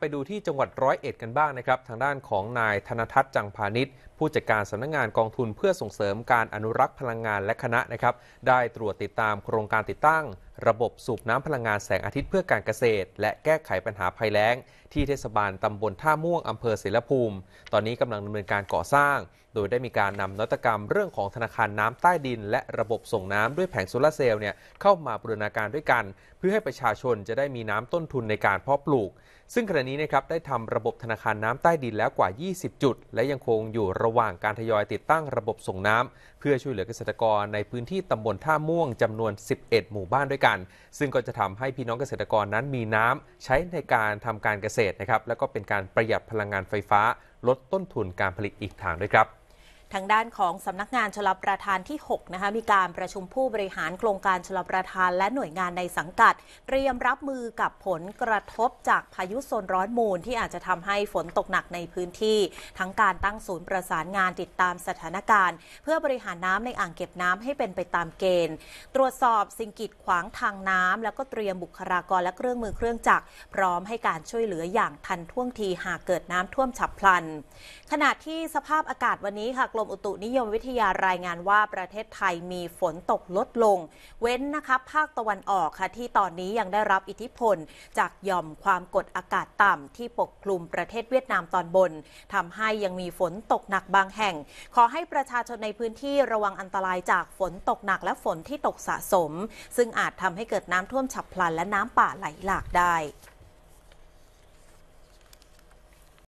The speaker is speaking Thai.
ไปดูที่จังหวัดร้อยเอ็ดกันบ้างนะครับ ทางด้านของนายธนทัศน์จังพาณิชย์ผู้จัดการสำนักงงานกองทุนเพื่อส่งเสริมการอนุรักษ์พลังงานและคณะนะครับ ได้ตรวจติดตามโครงการติดตั้งระบบสูบน้ำพลังงานแสงอาทิตย์เพื่อการเกษตร และแก้ไขปัญหาภัยแล้ง ที่เทศบาลตำบลท่าม่วงอำเภอเสรภูมิ ตอนนี้กำลังดำเนินการก่อสร้าง โดยได้มีการนำนวัตกรรมเรื่องของธนาคารน้ำใต้ดิน และระบบส่งน้ำด้วยแผงโซลาเซลล์เนี่ยเข้ามาบูรณาการด้วยกัน เพื่อให้ประชาชนจะได้มีน้ำต้นทุนในการเพาะปลูก ซึ่งขณะนี้นะครับได้ทำระบบธนาคารน้ำใต้ดินแล้วกว่า 20 จุด และยังคงอยู่ระหว่างการทยอยติดตั้งระบบส่งน้ำเพื่อช่วยเหลือเกษตรกรในพื้นที่ตำบลท่าม่วงจำนวน 11 หมู่บ้านด้วยกันกันซึ่งก็จะทำให้พี่น้องเกษตรกรนั้นมีน้ำใช้ในการทำการเกษตรนะครับ แล้วก็เป็นการประหยัดพลังงานไฟฟ้า ลดต้นทุนการผลิตอีกทางด้วยครับทางด้านของสำนักงานชลประทานที่6นะคะมีการประชุมผู้บริหารโครงการชลประทานและหน่วยงานในสังกัด เตรียมรับมือกับผลกระทบจากพายุโซนร้อนมูลที่อาจจะทำให้ฝนตกหนักในพื้นที่ ทั้งการตั้งศูนย์ประสานงานติดตามสถานการณ์ เพื่อบริหารน้ำในอ่างเก็บน้ำให้เป็นไปตามเกณฑ์ตรวจสอบสิ่งกีดขวางทางน้ำแล้วก็เตรียมบุคลากรและเครื่องมือเครื่องจักรพร้อมให้การช่วยเหลืออย่างทันท่วงทีหากเกิดน้ำท่วมฉับพลัน ขณะที่สภาพอากาศวันนี้ค่ะรมอุตุนิยมวิทยารายงานว่าประเทศไทยมีฝนตกลดลง เว้นนะคะภาคตะวันออกค่ะที่ตอนนี้ยังได้รับอิทธิพลจากย่อมความกดอากาศต่ำที่ปกคลุมประเทศเวียดนามตอนบนทำให้ยังมีฝนตกหนักบางแห่ง ขอให้ประชาชนในพื้นที่ระวังอันตรายจากฝนตกหนักและฝนที่ตกสะสม ซึ่งอาจทำให้เกิดน้ำท่วมฉับพลันและน้ำป่าไหลหลากได้